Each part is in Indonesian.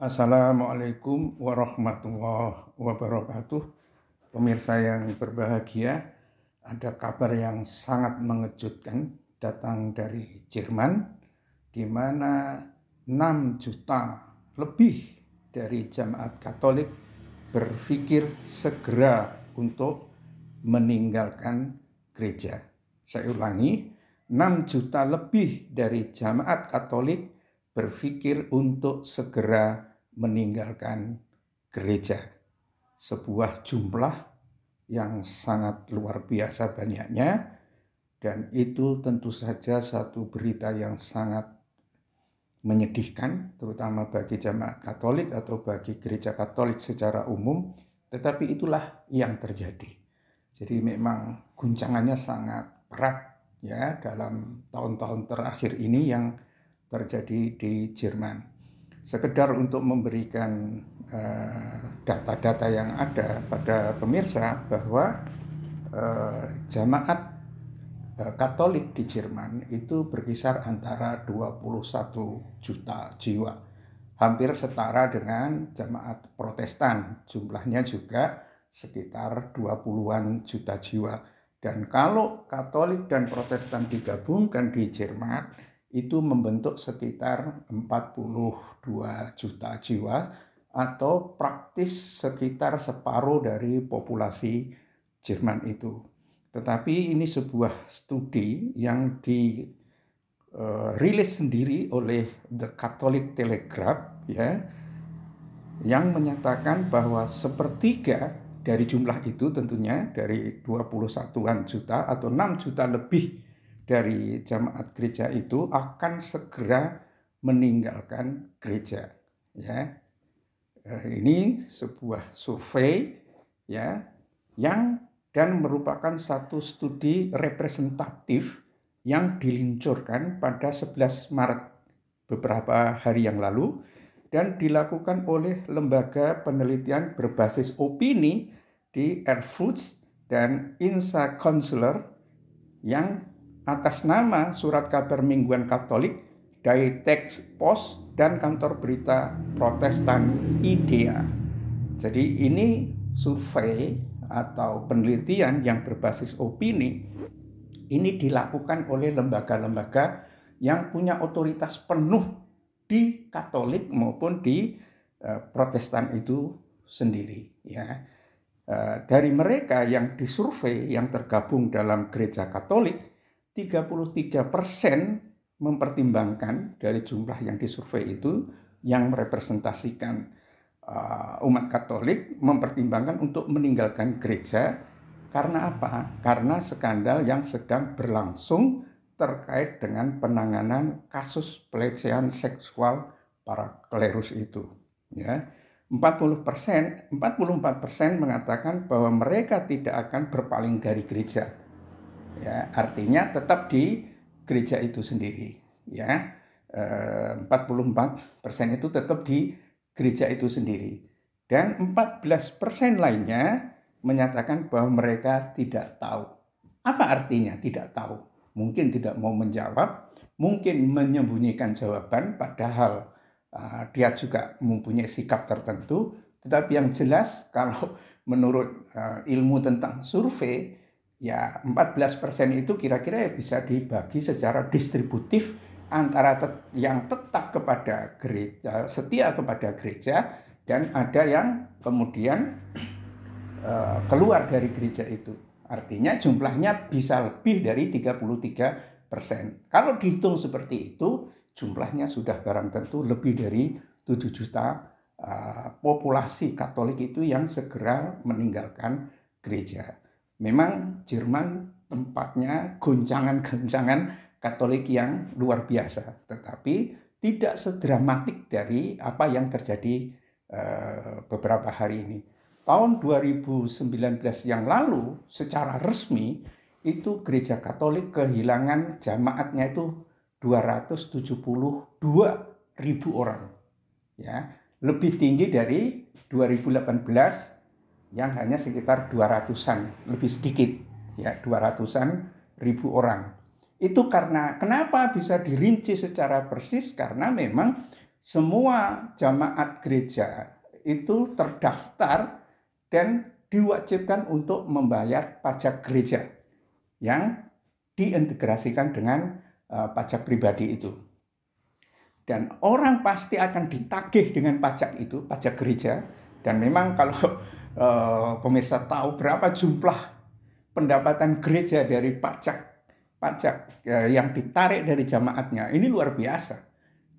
Assalamualaikum warahmatullahi wabarakatuh. Pemirsa yang berbahagia, ada kabar yang sangat mengejutkan datang dari Jerman, di mana 6 juta lebih dari jemaat Katolik berpikir segera untuk meninggalkan gereja. Saya ulangi, 6 juta lebih dari jemaat Katolik berpikir untuk segera meninggalkan gereja. Sebuah jumlah yang sangat luar biasa banyaknya dan itu tentu saja satu berita yang sangat menyedihkan terutama bagi jemaat Katolik atau bagi gereja Katolik secara umum tetapi itulah yang terjadi. Jadi memang guncangannya sangat berat ya dalam tahun-tahun terakhir ini yang terjadi di Jerman sekedar untuk memberikan eh, data-data uh, yang ada pada pemirsa bahwa uh, jamaat uh, Katolik di Jerman itu berkisar antara 21 juta jiwa, hampir setara dengan jemaat Protestan. Jumlahnya juga sekitar 20-an juta jiwa. Dan kalau Katolik dan Protestan digabungkan di Jerman, itu membentuk sekitar 42 juta jiwa atau praktis sekitar separuh dari populasi Jerman itu. Tetapi ini sebuah studi yang dirilis e, sendiri oleh The Catholic Telegraph ya yang menyatakan bahwa sepertiga dari jumlah itu tentunya dari 21-an juta atau 6 juta lebih dari jamaat gereja itu akan segera meninggalkan gereja ya eh, ini sebuah survei ya yang dan merupakan satu studi representatif yang diluncurkan pada 11 Maret beberapa hari yang lalu dan dilakukan oleh lembaga penelitian berbasis opini di Erfurt dan INSA Counselor yang atas nama Surat Kabar Mingguan Katolik dari teks pos dan kantor berita Protestan IDEA. Jadi ini survei atau penelitian yang berbasis opini ini dilakukan oleh lembaga-lembaga yang punya otoritas penuh di Katolik maupun di eh, Protestan itu sendiri ya. Eh, dari mereka yang disurvei yang tergabung dalam gereja Katolik 33 persen mempertimbangkan dari jumlah yang disurvei itu yang merepresentasikan uh, umat Katolik mempertimbangkan untuk meninggalkan gereja karena apa? Karena skandal yang sedang berlangsung terkait dengan penanganan kasus pelecehan seksual para klerus itu. Ya. 40 persen, 44 persen mengatakan bahwa mereka tidak akan berpaling dari gereja ya artinya tetap di gereja itu sendiri ya 44% eh, itu tetap di gereja itu sendiri dan 14% lainnya menyatakan bahwa mereka tidak tahu apa artinya tidak tahu mungkin tidak mau menjawab mungkin menyembunyikan jawaban padahal uh, dia juga mempunyai sikap tertentu tetapi yang jelas kalau menurut uh, ilmu tentang survei ya 14% itu kira-kira ya bisa dibagi secara distributif antara tet yang tetap kepada gereja, setia kepada gereja dan ada yang kemudian uh, keluar dari gereja itu. Artinya jumlahnya bisa lebih dari 33 persen. Kalau dihitung seperti itu, jumlahnya sudah barang tentu lebih dari 7 juta uh, populasi Katolik itu yang segera meninggalkan gereja memang Jerman tempatnya goncangan-goncangan Katolik yang luar biasa, tetapi tidak sedramatik dari apa yang terjadi eh, beberapa hari ini. Tahun 2019 yang lalu secara resmi itu gereja Katolik kehilangan jamaatnya itu 272 ribu orang. Ya, lebih tinggi dari 2018 yang hanya sekitar 200-an, lebih sedikit, ya 200-an ribu orang. Itu karena kenapa bisa dirinci secara persis karena memang semua jamaat gereja itu terdaftar dan diwajibkan untuk membayar pajak gereja yang diintegrasikan dengan uh, pajak pribadi itu. Dan orang pasti akan ditagih dengan pajak itu, pajak gereja. Dan memang kalau Eh, pemirsa tahu berapa jumlah pendapatan gereja dari pajak pajak eh, yang ditarik dari jamaatnya ini luar biasa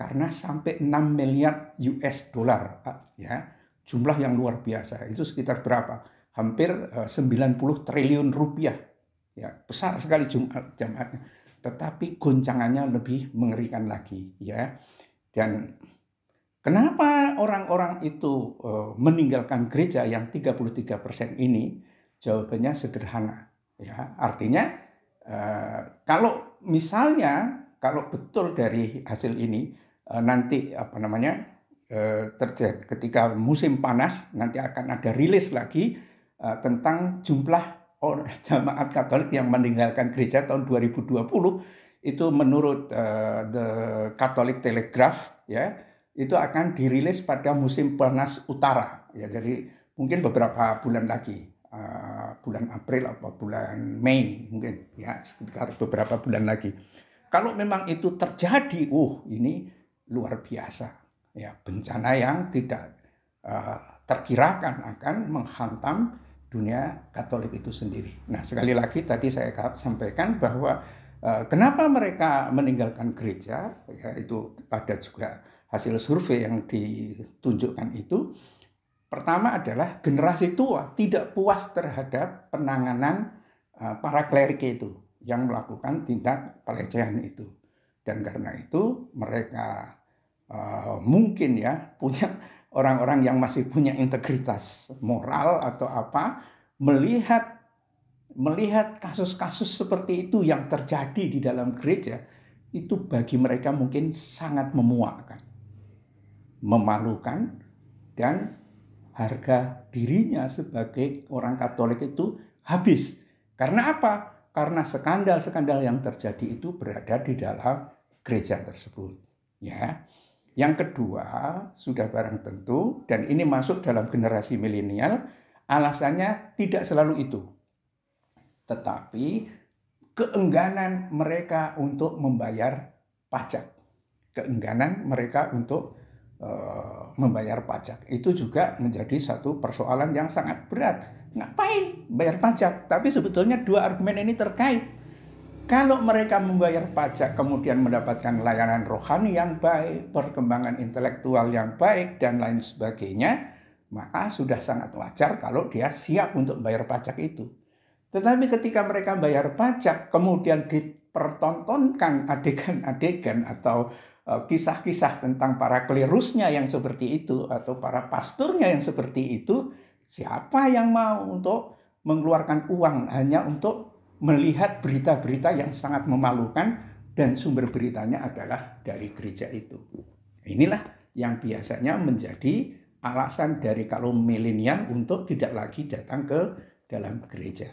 karena sampai 6 miliar US dollar ya jumlah yang luar biasa itu sekitar berapa hampir 90 eh, triliun rupiah ya besar sekali jumlah jamaatnya tetapi goncangannya lebih mengerikan lagi ya dan Kenapa orang-orang itu eh, meninggalkan gereja yang 33% ini? Jawabannya sederhana. Ya, artinya eh, kalau misalnya kalau betul dari hasil ini eh, nanti apa namanya terjadi ketika musim panas nanti akan ada rilis lagi tentang jumlah jamaat Katolik yang meninggalkan gereja tahun 2020 itu menurut the Catholic Telegraph ya itu akan dirilis pada musim panas utara ya jadi mungkin beberapa bulan lagi uh, bulan April atau bulan Mei mungkin ya sekitar beberapa bulan lagi kalau memang itu terjadi uh ini luar biasa ya bencana yang tidak uh, terkirakan akan menghantam dunia Katolik itu sendiri. Nah sekali lagi tadi saya sampaikan bahwa uh, kenapa mereka meninggalkan gereja ya itu pada juga hasil survei yang ditunjukkan itu pertama adalah generasi tua tidak puas terhadap penanganan e, para klerik itu yang melakukan tindak pelecehan itu dan karena itu mereka uh, mungkin ya punya orang-orang yang masih punya integritas moral atau apa melihat melihat kasus-kasus seperti itu yang terjadi di dalam gereja itu bagi mereka mungkin sangat memuakkan memalukan dan harga dirinya sebagai orang Katolik itu habis. Karena apa? Karena skandal-skandal yang terjadi itu berada di dalam gereja tersebut. Ya. Yang kedua, sudah barang tentu dan ini masuk dalam generasi milenial, alasannya tidak selalu itu. Tetapi keengganan mereka untuk membayar pajak. Keengganan mereka untuk Eh, membayar pajak itu juga menjadi satu persoalan yang sangat berat. Ngapain bayar pajak? Tapi sebetulnya dua argumen ini terkait. Kalau mereka membayar pajak kemudian mendapatkan layanan rohani yang baik, perkembangan intelektual yang baik dan lain sebagainya, maka sudah sangat wajar kalau dia siap untuk bayar pajak itu. Tetapi ketika mereka bayar pajak kemudian dipertontonkan adegan-adegan atau Eh, kisah-kisah tentang para klerusnya yang seperti itu atau para pasturnya yang seperti itu, siapa yang mau untuk mengeluarkan uang hanya untuk melihat berita-berita yang sangat memalukan dan sumber beritanya adalah dari gereja itu. Inilah yang biasanya menjadi alasan dari kalau milenial untuk tidak lagi datang ke dalam gereja.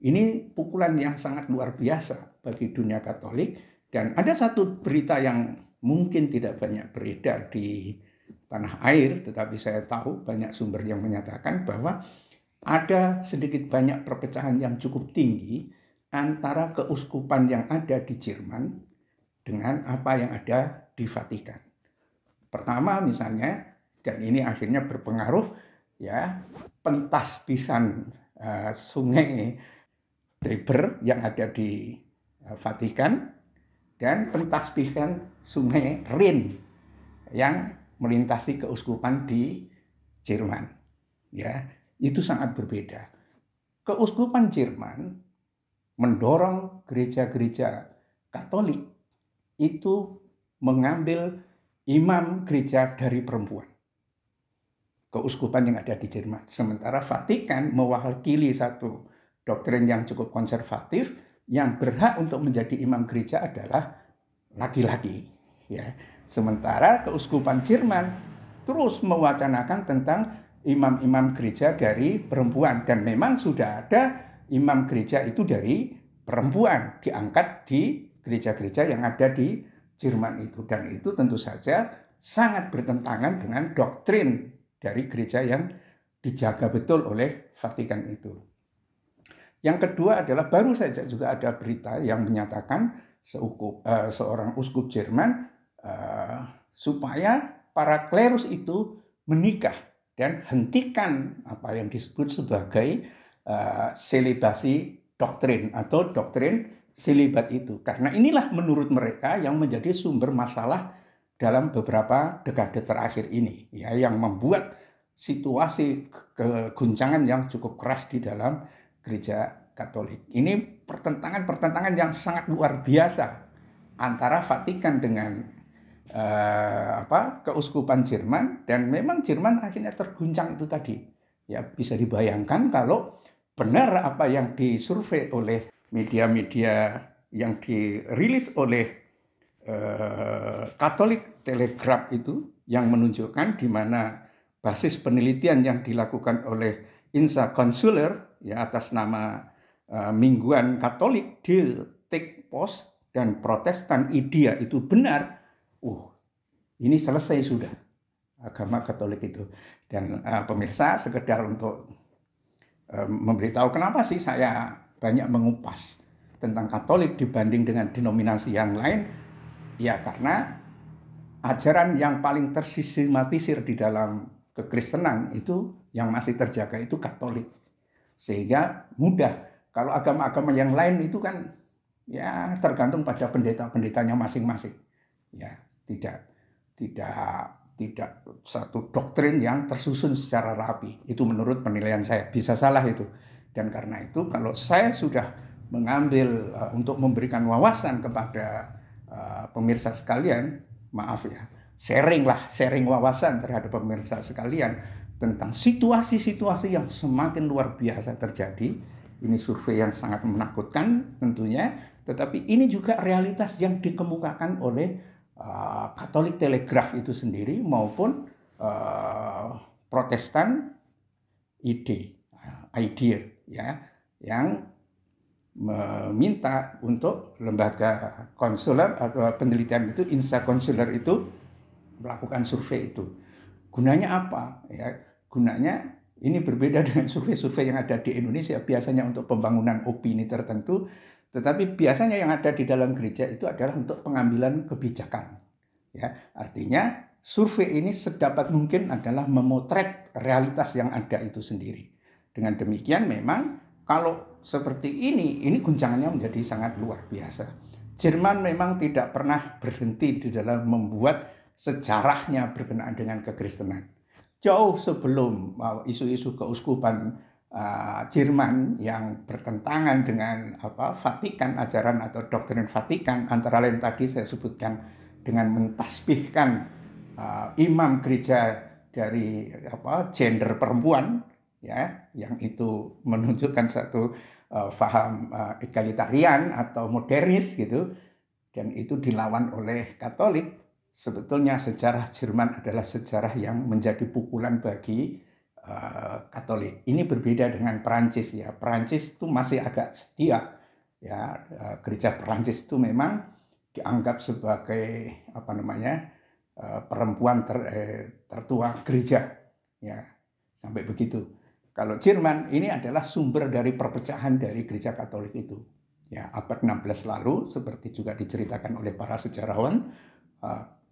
Ini pukulan yang sangat luar biasa bagi dunia Katolik dan ada satu berita yang mungkin tidak banyak beredar di tanah air, tetapi saya tahu banyak sumber yang menyatakan bahwa ada sedikit banyak perpecahan yang cukup tinggi antara keuskupan yang ada di Jerman dengan apa yang ada di Vatikan. Pertama misalnya, dan ini akhirnya berpengaruh ya pentas pisan uh, eh, sungai Tiber yang ada di eh, Vatikan dan pentasbihan sungai Rin yang melintasi keuskupan di Jerman. Ya, itu sangat berbeda. Keuskupan Jerman mendorong gereja-gereja Katolik itu mengambil imam gereja dari perempuan. Keuskupan yang ada di Jerman. Sementara Vatikan mewakili satu doktrin yang cukup konservatif, yang berhak untuk menjadi imam gereja adalah laki-laki. Ya. Sementara keuskupan Jerman terus mewacanakan tentang imam-imam gereja dari perempuan dan memang sudah ada imam gereja itu dari perempuan diangkat di gereja-gereja yang ada di Jerman itu dan itu tentu saja sangat bertentangan dengan doktrin dari gereja yang dijaga betul oleh Vatikan itu. Yang kedua adalah baru saja juga ada berita yang menyatakan seukup, uh, seorang uskup Jerman uh, supaya para klerus itu menikah dan hentikan apa yang disebut sebagai uh, eh, selibasi doktrin atau doktrin selibat itu. Karena inilah menurut mereka yang menjadi sumber masalah dalam beberapa dekade terakhir ini ya yang membuat situasi keguncangan yang cukup keras di dalam gereja Katolik. Ini pertentangan-pertentangan yang sangat luar biasa antara Vatikan dengan eh, apa keuskupan Jerman dan memang Jerman akhirnya terguncang itu tadi. Ya bisa dibayangkan kalau benar apa yang disurvei oleh media-media yang dirilis oleh eh, Katolik Telegraph itu yang menunjukkan di mana basis penelitian yang dilakukan oleh Insa Consular ya atas nama uh, mingguan Katolik di take Pos dan Protestan idea itu benar, uh ini selesai sudah agama Katolik itu. Dan uh, pemirsa sekedar untuk uh, memberitahu kenapa sih saya banyak mengupas tentang Katolik dibanding dengan denominasi yang lain, ya karena ajaran yang paling tersistematisir di dalam kekristenan itu yang masih terjaga itu Katolik. Sehingga mudah. Kalau agama-agama yang lain itu kan ya tergantung pada pendeta-pendetanya masing-masing. Ya, tidak tidak tidak satu doktrin yang tersusun secara rapi. Itu menurut penilaian saya bisa salah itu. Dan karena itu kalau saya sudah mengambil uh, untuk memberikan wawasan kepada uh, pemirsa sekalian, maaf ya, sharing lah, sharing wawasan terhadap pemirsa sekalian tentang situasi-situasi yang semakin luar biasa terjadi. Ini survei yang sangat menakutkan tentunya, tetapi ini juga realitas yang dikemukakan oleh uh, Katolik Telegraf itu sendiri maupun uh, Protestan ide uh, idea ya yang meminta untuk lembaga konsuler atau penelitian itu insa konsuler itu melakukan survei itu gunanya apa ya gunanya ini berbeda dengan survei-survei yang ada di Indonesia biasanya untuk pembangunan opini tertentu, tetapi biasanya yang ada di dalam gereja itu adalah untuk pengambilan kebijakan. Ya, artinya survei ini sedapat mungkin adalah memotret realitas yang ada itu sendiri. Dengan demikian memang kalau seperti ini, ini guncangannya menjadi sangat luar biasa. Jerman memang tidak pernah berhenti di dalam membuat sejarahnya berkenaan dengan kekristenan jauh sebelum eh, isu-isu keuskupan uh, Jerman yang bertentangan dengan apa Vatikan ajaran atau doktrin Vatikan antara lain tadi saya sebutkan dengan mentasbihkan uh, imam gereja dari apa gender perempuan ya yang itu menunjukkan satu uh, faham uh, egalitarian atau modernis gitu dan itu dilawan oleh Katolik sebetulnya sejarah Jerman adalah sejarah yang menjadi pukulan bagi uh, Katolik. Ini berbeda dengan Perancis ya. Perancis itu masih agak setia ya. Uh, gereja Perancis itu memang dianggap sebagai apa namanya uh, perempuan ter, uh, tertua gereja ya sampai begitu. Kalau Jerman ini adalah sumber dari perpecahan dari gereja Katolik itu. Ya, abad 16 lalu seperti juga diceritakan oleh para sejarawan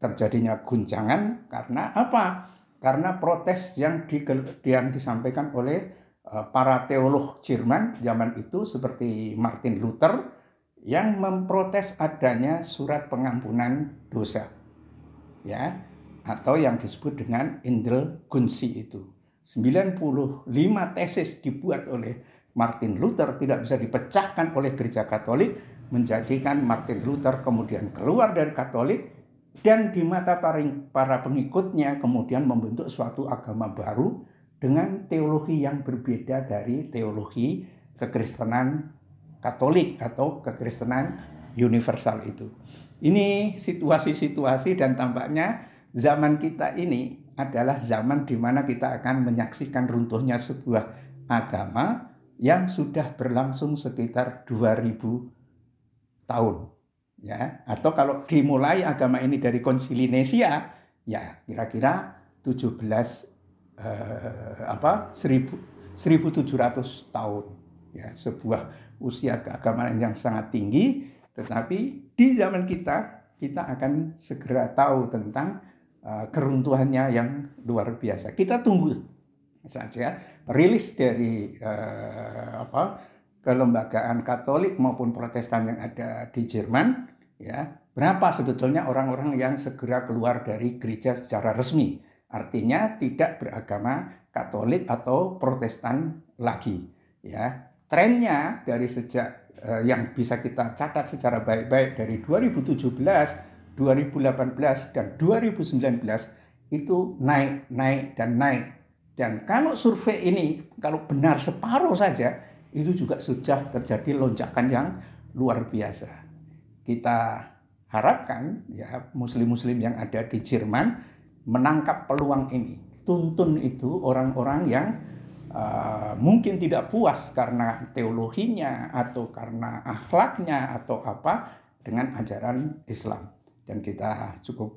terjadinya guncangan karena apa? Karena protes yang, di, yang disampaikan oleh eh, para teolog Jerman zaman itu seperti Martin Luther yang memprotes adanya surat pengampunan dosa. Ya, atau yang disebut dengan Indel Gunsi itu. 95 tesis dibuat oleh Martin Luther tidak bisa dipecahkan oleh gereja Katolik menjadikan Martin Luther kemudian keluar dari Katolik dan di mata para pengikutnya kemudian membentuk suatu agama baru dengan teologi yang berbeda dari teologi kekristenan Katolik atau kekristenan universal itu. Ini situasi-situasi dan tampaknya zaman kita ini adalah zaman di mana kita akan menyaksikan runtuhnya sebuah agama yang sudah berlangsung sekitar 2000 tahun ya atau kalau dimulai agama ini dari konsilinesia ya kira-kira 17 eh, apa 1000 1700 tahun ya sebuah usia keagamaan yang sangat tinggi tetapi di zaman kita kita akan segera tahu tentang eh, keruntuhannya yang luar biasa kita tunggu saja rilis dari eh, apa kelembagaan Katolik maupun Protestan yang ada di Jerman, ya berapa sebetulnya orang-orang yang segera keluar dari gereja secara resmi, artinya tidak beragama Katolik atau Protestan lagi, ya trennya dari sejak eh, yang bisa kita catat secara baik-baik dari 2017, 2018 dan 2019 itu naik, naik dan naik. Dan kalau survei ini kalau benar separuh saja itu juga sudah terjadi lonjakan yang luar biasa. Kita harapkan ya muslim-muslim yang ada di Jerman menangkap peluang ini. Tuntun itu orang-orang yang uh, mungkin tidak puas karena teologinya atau karena akhlaknya atau apa dengan ajaran Islam. Dan kita cukup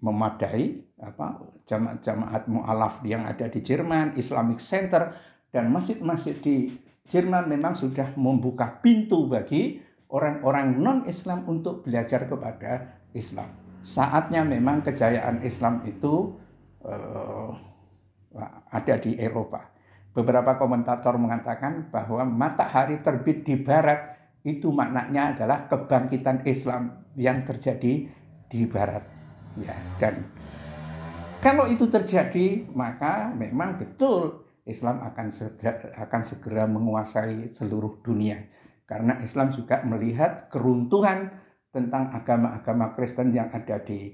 memadai apa jamaat-jamaat mualaf yang ada di Jerman, Islamic Center dan masjid-masjid di Jerman memang sudah membuka pintu bagi orang-orang non-Islam untuk belajar kepada Islam. Saatnya memang kejayaan Islam itu uh, ada di Eropa. Beberapa komentator mengatakan bahwa matahari terbit di barat itu maknanya adalah kebangkitan Islam yang terjadi di barat. Ya, dan kalau itu terjadi maka memang betul Islam akan segera, akan segera menguasai seluruh dunia. Karena Islam juga melihat keruntuhan tentang agama-agama Kristen yang ada di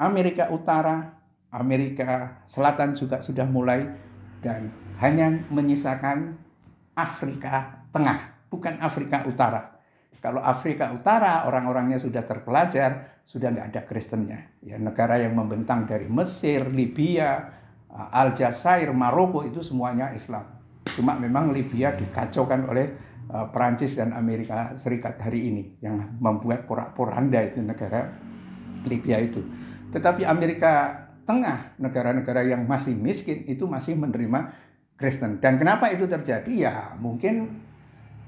Amerika Utara, Amerika Selatan juga sudah mulai dan hanya menyisakan Afrika Tengah, bukan Afrika Utara. Kalau Afrika Utara orang-orangnya sudah terpelajar, sudah tidak ada Kristennya. Ya negara yang membentang dari Mesir, Libya, Ah, Aljazair, Maroko itu semuanya Islam. Cuma memang Libya dikacaukan oleh eh, Perancis dan Amerika Serikat hari ini yang membuat porak-poranda itu negara Libya itu. Tetapi Amerika Tengah, negara-negara yang masih miskin itu masih menerima Kristen. Dan kenapa itu terjadi? Ya mungkin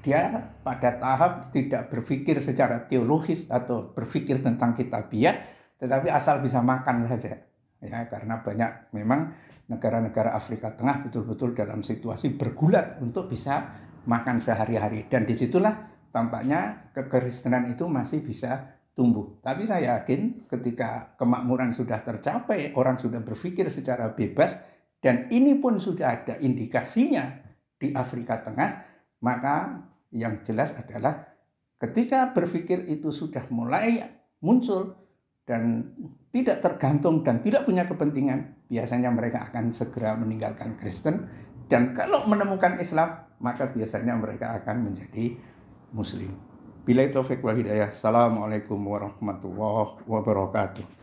dia pada tahap tidak berpikir secara teologis atau berpikir tentang kitabiah, tetapi asal bisa makan saja. Ya, karena banyak memang negara-negara Afrika Tengah betul-betul dalam situasi bergulat untuk bisa makan sehari-hari. Dan disitulah tampaknya kekristenan itu masih bisa tumbuh. Tapi saya yakin ketika kemakmuran sudah tercapai, orang sudah berpikir secara bebas, dan ini pun sudah ada indikasinya di Afrika Tengah, maka yang jelas adalah ketika berpikir itu sudah mulai muncul, dan tidak tergantung dan tidak punya kepentingan, biasanya mereka akan segera meninggalkan Kristen. Dan kalau menemukan Islam, maka biasanya mereka akan menjadi Muslim. Bila itu wal hidayah. Assalamualaikum warahmatullahi wabarakatuh.